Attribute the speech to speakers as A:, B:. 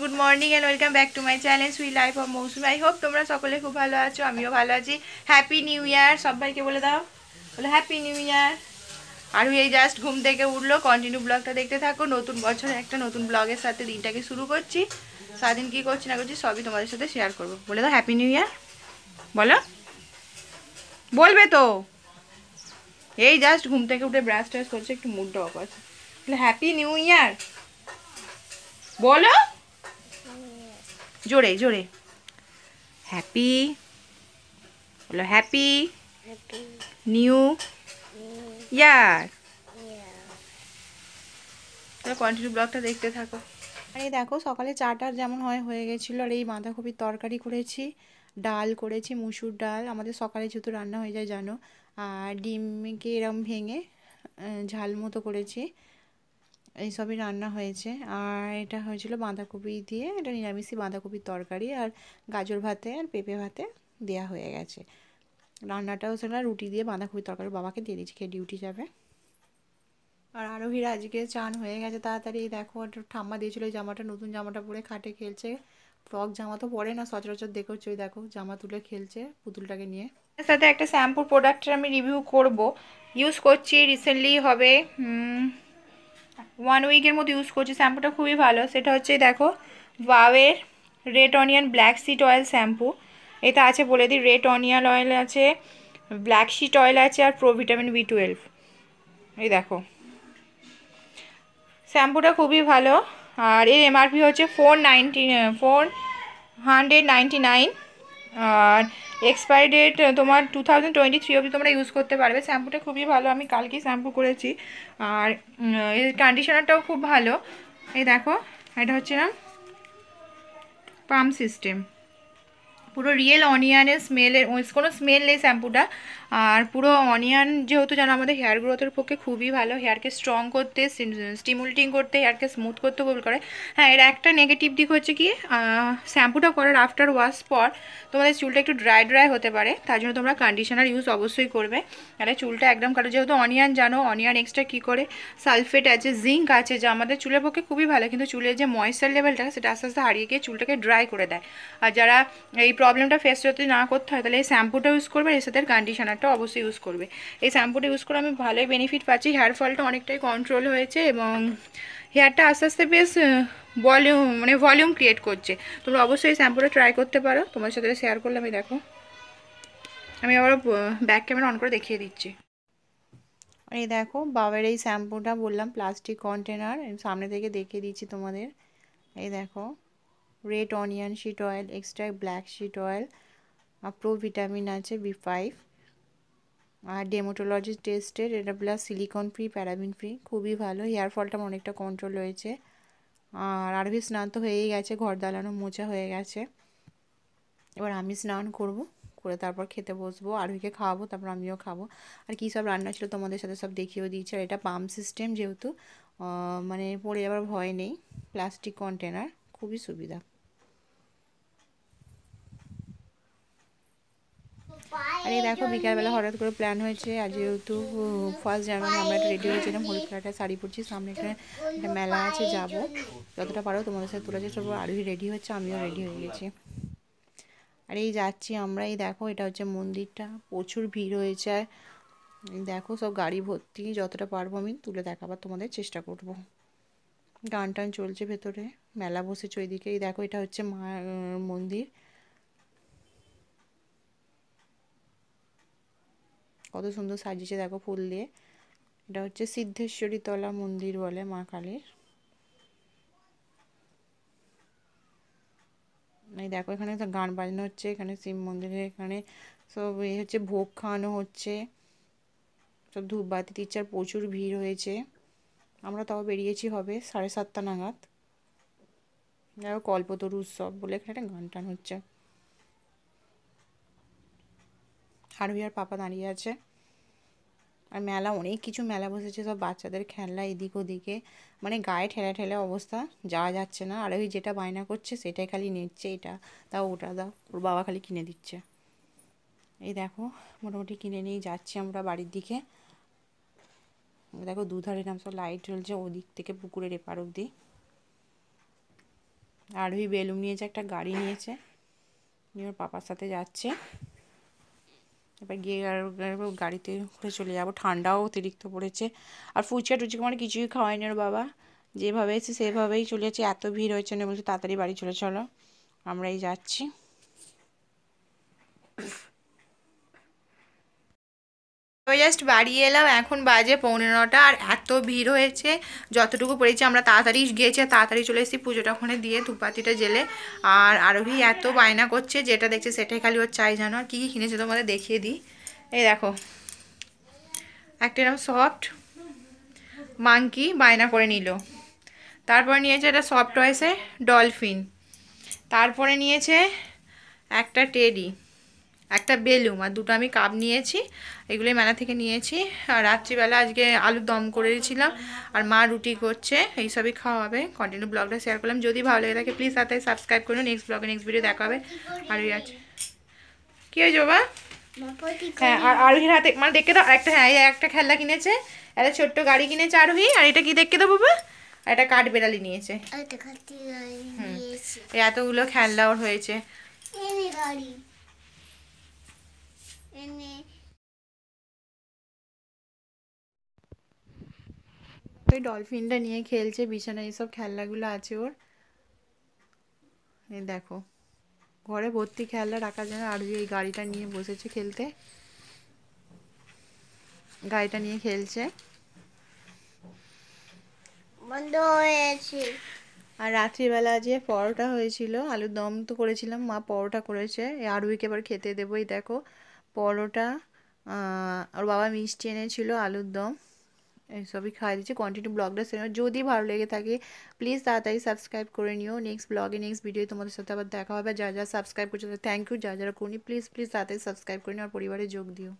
A: good morning and welcome back to my challenge we life of Mousumi I hope তোমরা সকলে খুব ভালো আছো আমিও ভালো আছি হ্যাপি নিউ ইয়ার সবাইকে বলে দাও বলে হ্যাপি নিউ ইয়ার আর এই জাস্ট ঘুম থেকে উঠলো কন্টিনিউ ব্লগটা দেখতে থাকো নতুন বছরে একটা নতুন ব্লগের সাথে দিনটাকে শুরু করছি সারাদিন কী করছি না করছি সবই তোমাদের সাথে শেয়ার করবো বলে দাও হ্যাপি নিউ ইয়ার বলো বলবে তো এই জাস্ট ঘুম থেকে উঠে ব্রাশ ট্রাশ করছে একটু মুডটা অফ আছে বলে হ্যাপি নিউ ইয়ার বলো জোরে জোরে হ্যাপি বলো হ্যাপি নিউ ইয়ার কন্টিনিউ ব্লগটা দেখতে থাকো আর এই দেখো সকালে চাটা যেমন হয় হয়ে গেছিলো আর এই বাঁধাকপির তরকারি করেছি ডাল করেছি মুসুর ডাল আমাদের সকালে যেহেতু রান্না হয়ে যায় জানো আর ডিমকে এরম ভেঙে ঝাল মতো করেছি এই সবই রান্না হয়েছে আর এটা হয়েছিল বাঁধাকপি দিয়ে এটা নিরামিষই বাঁধাকপির তরকারি আর গাজর ভাতে আর পেঁপে ভাতে দেওয়া হয়ে গেছে রান্নাটাও সেটা রুটি দিয়ে বাঁধাকপির তরকারি বাবাকে দিয়ে দিচ্ছি খেয়ে ডিউটি যাবে আর আরোহীর আজকে চান হয়ে গেছে তাড়াতাড়ি দেখো একটা ঠাম্মা দিয়েছিলো ওই জামাটা নতুন জামাটা পরে খাটে খেলছে ফ্রক জামা তো পরে না সচরাচর দেখেছো দেখো জামা তুলে খেলছে পুতুলটাকে নিয়ে সাথে একটা শ্যাম্পুর প্রোডাক্টের আমি রিভিউ করব ইউজ করছি রিসেন্টলি হবে ওয়ান উইকের মতো ইউজ করছি শ্যাম্পুটা খুবই ভালো সেটা হচ্ছে দেখো ওয়াওয়ের red onion black seed oil shampoo এটা আছে বলে দিই রেড অনিয়ন অয়েল আছে ব্ল্যাক সিট অয়েল আছে আর প্রো ভিটামিন বি টুয়েলভ এই দেখো শ্যাম্পুটা খুবই ভালো আর এর এমআরপি হচ্ছে four ninety four hundred ninety nine আর এক্সপায়ারি ডেট তোমার টু থাউজেন্ড টোয়েন্টি থ্রি অবধি তোমরা ইউজ করতে পারবে শ্যাম্পুটা খুবই ভালো আমি কালকেই শ্যাম্পু করেছি আর এর কন্ডিশনারটাও খুব ভালো এই দেখো এটা হচ্ছে না পাম্প সিস্টেম পুরো রিয়েল অনিয়নের স্মেলের কোনো স্মেল নেই শ্যাম্পুটা আর পুরো অনিয়ন যেহেতু জানো আমাদের হেয়ার গ্রোথের পক্ষে খুবই ভালো হেয়ারকে স্ট্রং করতে স্টিমুলেটিং করতে হেয়ারকে স্মুথ করতে বল করে হ্যাঁ এর একটা নেগেটিভ দিক হচ্ছে কি শ্যাম্পুটা করার আফটার ওয়াশ পর তোমাদের চুলটা একটু ড্রাই ড্রাই হতে পারে তার জন্য তোমরা কন্ডিশনার ইউজ অবশ্যই করবে তাহলে চুলটা একদম কাটো যেহেতু অনিয়ন জানো অনিয়ন এক্সট্রা কী করে সালফেট আছে জিঙ্ক আছে যা আমাদের চুলের পক্ষে খুবই ভালো কিন্তু চুলের যে ময়েশ্চার লেভেলটা সেটা আস্তে আস্তে হারিয়ে গিয়ে চুলটাকে ড্রাই করে দেয় আর যারা এই প্রবলেমটা ফেস যদি না করতে হয় তাহলে এই শ্যাম্পুটা ইউজ করবে এর সাথে কন্ডিশনারটা অবশ্যই ইউজ করবে এই শ্যাম্পুটা ইউজ করে আমি ভালোই বেনিফিট পাচ্ছি হেয়ার ফলটা অনেকটাই কন্ট্রোল হয়েছে এবং হেয়ারটা আস্তে আস্তে বেশ ভলিউম মানে ভলিউম ক্রিয়েট করছে তোমরা অবশ্যই এই শ্যাম্পুটা ট্রাই করতে পারো তোমার সাথে শেয়ার করলে আমি দেখো আমি আবার ব্যাক ক্যামেরা অন করে দেখিয়ে দিচ্ছি এই দেখো বাবার এই শ্যাম্পুটা বললাম প্লাস্টিক কন্টেনার সামনে থেকে দেখিয়ে দিচ্ছি তোমাদের এই দেখো red onion seed oil extra black seed oil আর প্রো ভিটামিন আছে বি ফাইভ আর ডেমোটোলজি টেস্টের এটা plus silicone free paraben free খুবই ভালো হেয়ার ফলটা অনেকটা কন্ট্রোল হয়েছে আর আরভি স্নান তো হয়েই গেছে ঘর দালানো মোচা হয়ে গেছে এবার আমি স্নান করব করে তারপর খেতে বসবো আরভিকে খাওয়াবো তারপর আমিও খাবো আর কী সব রান্না ছিল তোমাদের সাথে সব দেখিয়েও দিয়েছি আর এটা পাম্প সিস্টেম যেহেতু মানে পড়ে যাওয়ার ভয় নেই প্লাস্টিক কন্টেনার খুবই সুবিধা আর এই দেখো বিকালবেলা হঠাৎ করে প্ল্যান হয়েছে আর যেহেতু ফার্স্ট জানুয়ারি আমরা একটা রেডি হয়েছিলাম হলুদ কালারটা শাড়ি পরছি সামনে একটা একটা মেলা আছে যাব যতটা পারো তোমাদের সাথে তোলা চেষ্টা করবো আরোই রেডি হচ্ছে আমিও রেডি হয়ে গেছি আর এই যাচ্ছি আমরা এই দেখো এটা হচ্ছে মন্দিরটা প্রচুর ভিড় হয়ে যায় দেখো সব গাড়ি ভর্তি যতটা পারবো আমি তুলে দেখাবার তোমাদের চেষ্টা করব গান টান চলছে ভেতরে মেলা বসেছে ওইদিকে এই দেখো এটা হচ্ছে মা মন্দির কত সুন্দর সাজিয়েছে দেখো ফুল দিয়ে এটা হচ্ছে সিদ্ধেশ্বরী তলা মন্দির বলে মা কালীর এই দেখো এখানে গান বাজনা হচ্ছে এখানে শিব মন্দিরে এখানে সব এই হচ্ছে ভোগ খাওয়ানো হচ্ছে সব ধূপবাতি টিচার প্রচুর ভিড় হয়েছে আমরা তাও বেরিয়েছি হবে সাড়ে সাতটা নাগাদ দেখো কল্পতরু উৎসব বলে এখানে একটা গান টান হচ্ছে হারুই আর পাপা দাঁড়িয়ে আছে আর মেলা অনেক কিছু মেলা বসেছে সব বাচ্চাদের খেলনা এদিক ওদিকে মানে গায়ে ঠেলা ঠেলা অবস্থা যাওয়া যাচ্ছে না আর ওই যেটা বায়না করছে সেটাই খালি নিচ্ছে এটা দাও ওটা দাও ওর বাবা খালি কিনে দিচ্ছে এই দেখো মোটামুটি কিনে নিয়ে যাচ্ছি আমরা বাড়ির দিকে দেখো দুধারে নাম সব লাইট জ্বলছে ওদিক থেকে পুকুরের এপার অব্দি ওই বেলুন নিয়েছে একটা গাড়ি নিয়েছে নিয়ে ওর পাপার সাথে যাচ্ছে এবার গিয়ে গাড়িতে করে চলে যাবো ঠান্ডাও অতিরিক্ত পড়েছে আর ফুচকা টুচকা মানে কিছুই খাওয়াইনি ওর বাবা যেভাবে এসে সেভাবেই চলে যাচ্ছে এত ভিড় হয়েছে না বলছে তাড়াতাড়ি বাড়ি চলে চলো আমরাই যাচ্ছি তারপর জাস্ট বাড়ি এলাম এখন বাজে পৌনে নটা আর এত ভিড় হয়েছে যতটুকু পড়েছি আমরা তাড়াতাড়ি গিয়েছি তাড়াতাড়ি চলে এসেছি পুজোটা ওখানে দিয়ে ধূপবাতিটা জেলে আর আরোহী এত বায়না করছে যেটা দেখছে সেটাই খালি ওর চাই জানো আর কী কী কিনেছে তোমাদের দেখিয়ে দিই এই দেখো একটা এরকম সফট মাংকি বায়না করে নিল তারপরে নিয়েছে এটা সফট টয়েসে ডলফিন তারপরে নিয়েছে একটা টেডি একটা বেলুম আর দুটো আমি কাপ নিয়েছি এগুলোই মেলা থেকে নিয়েছি আর রাত্রিবেলা আজকে আলুর দম করে দিয়েছিলাম আর মা রুটি করছে এইসবই খাওয়া হবে কন্টিনিউ ব্লগটা শেয়ার করলাম যদি ভালো লেগে থাকে প্লিজ হাতে সাবস্ক্রাইব করুন নেক্সট ব্লগে নেক্সট ভিডিও দেখা হবে আর ওই আছে কী হয়েছে বাবা হ্যাঁ আর আরোহীর হাতে মানে দেখে দাও একটা হ্যাঁ একটা খেলনা কিনেছে একটা ছোট্ট গাড়ি কিনেছে আরোহী আর এটা কি দেখে দাও বাবা আর একটা কাঠ বেড়ালি নিয়েছে এতগুলো খেলনা ওর হয়েছে এনে ওই ডলফিনটা নিয়ে খেলছে বিছানায় এইসব খেলনাগুলো আছে ওর দেখো ঘরে ভর্তি খেলনা রাখার জন্য আর এই গাড়িটা নিয়ে বসেছে খেলতে গাড়িটা নিয়ে খেলছে বন্ধ হয়েছে আর রাত্রিবেলা যে পরোটা হয়েছিল আলুর দম তো করেছিলাম মা পরোটা করেছে আর আরুইকে এবার খেতে দেবো এই দেখো পরোটা ওর বাবা মিষ্টি এনেছিল আলুর দম এইসবই খাওয়া দিচ্ছি কন্টিনিউ ব্লগটা সেরকম যদি ভালো লেগে থাকে প্লিজ তাড়াতাড়ি সাবস্ক্রাইব করে নিও নেক্সট ব্লগে নেক্সট ভিডিও তোমাদের সাথে আবার দেখা হবে যা যা সাবস্ক্রাইব করছো থ্যাংক ইউ যা যারা করিনি প্লিজ প্লিজ তাড়াতাড়ি সাবস্ক্রাইব করে নিও আর পরিবারে যোগ দিও